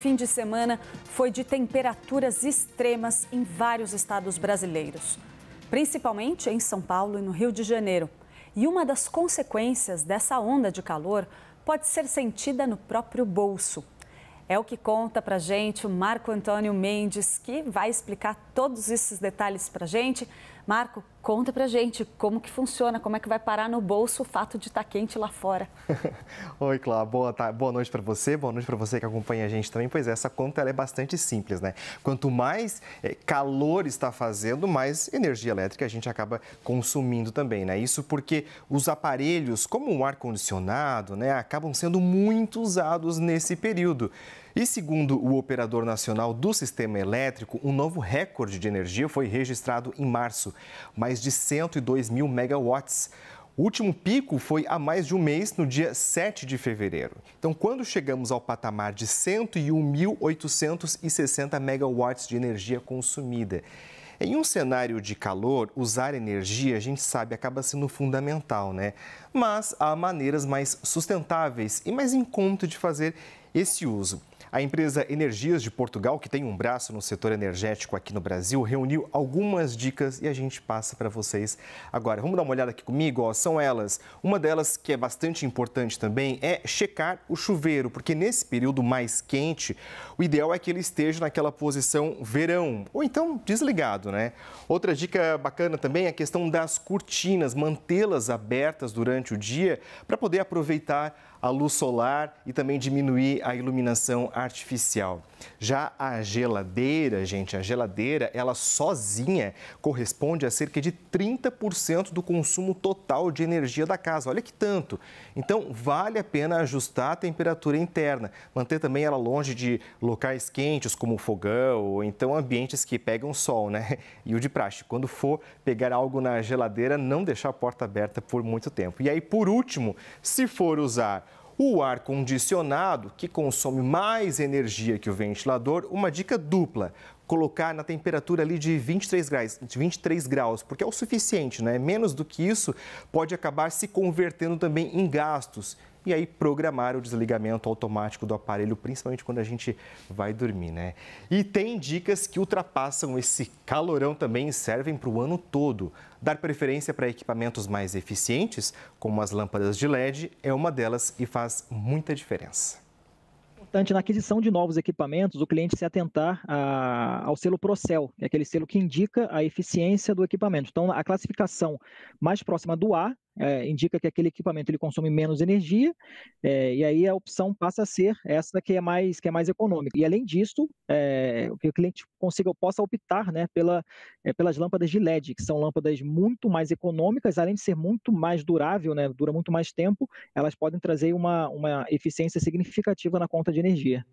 fim de semana foi de temperaturas extremas em vários estados brasileiros, principalmente em São Paulo e no Rio de Janeiro. E uma das consequências dessa onda de calor pode ser sentida no próprio bolso. É o que conta pra gente o Marco Antônio Mendes, que vai explicar todos esses detalhes pra gente Marco, conta pra gente como que funciona, como é que vai parar no bolso o fato de estar tá quente lá fora. Oi, Clá, boa, tá, boa noite para você, boa noite para você que acompanha a gente também. Pois é, essa conta é bastante simples, né? Quanto mais é, calor está fazendo, mais energia elétrica a gente acaba consumindo também, né? Isso porque os aparelhos, como o ar-condicionado, né, acabam sendo muito usados nesse período. E segundo o operador nacional do sistema elétrico, um novo recorde de energia foi registrado em março mais de 102 mil megawatts. O último pico foi há mais de um mês, no dia 7 de fevereiro. Então, quando chegamos ao patamar de 101.860 megawatts de energia consumida, em um cenário de calor, usar energia, a gente sabe, acaba sendo fundamental, né? Mas há maneiras mais sustentáveis e mais em conta de fazer esse uso. A empresa Energias de Portugal, que tem um braço no setor energético aqui no Brasil, reuniu algumas dicas e a gente passa para vocês agora. Vamos dar uma olhada aqui comigo? Ó, são elas. Uma delas, que é bastante importante também, é checar o chuveiro, porque nesse período mais quente, o ideal é que ele esteja naquela posição verão, ou então desligado, né? Outra dica bacana também é a questão das cortinas, mantê-las abertas durante o dia para poder aproveitar a luz solar e também diminuir a iluminação artificial. Já a geladeira, gente, a geladeira, ela sozinha corresponde a cerca de 30% do consumo total de energia da casa. Olha que tanto. Então, vale a pena ajustar a temperatura interna, manter também ela longe de locais quentes como fogão ou então ambientes que pegam sol, né? E o de praxe, quando for pegar algo na geladeira, não deixar a porta aberta por muito tempo. E aí, por último, se for usar o ar condicionado, que consome mais energia que o ventilador, uma dica dupla colocar na temperatura ali de 23 graus, de 23 graus, porque é o suficiente, né? Menos do que isso pode acabar se convertendo também em gastos e aí programar o desligamento automático do aparelho, principalmente quando a gente vai dormir, né? E tem dicas que ultrapassam esse calorão também e servem para o ano todo. Dar preferência para equipamentos mais eficientes, como as lâmpadas de LED, é uma delas e faz muita diferença importante na aquisição de novos equipamentos o cliente se atentar a, ao selo Procel, que é aquele selo que indica a eficiência do equipamento. Então, a classificação mais próxima do A é, indica que aquele equipamento ele consome menos energia, é, e aí a opção passa a ser essa que é mais, que é mais econômica. E além disso, é, que o cliente consiga, possa optar né, pela, pelas lâmpadas de LED, que são lâmpadas muito mais econômicas, além de ser muito mais durável, né, dura muito mais tempo, elas podem trazer uma, uma eficiência significativa na conta de energia.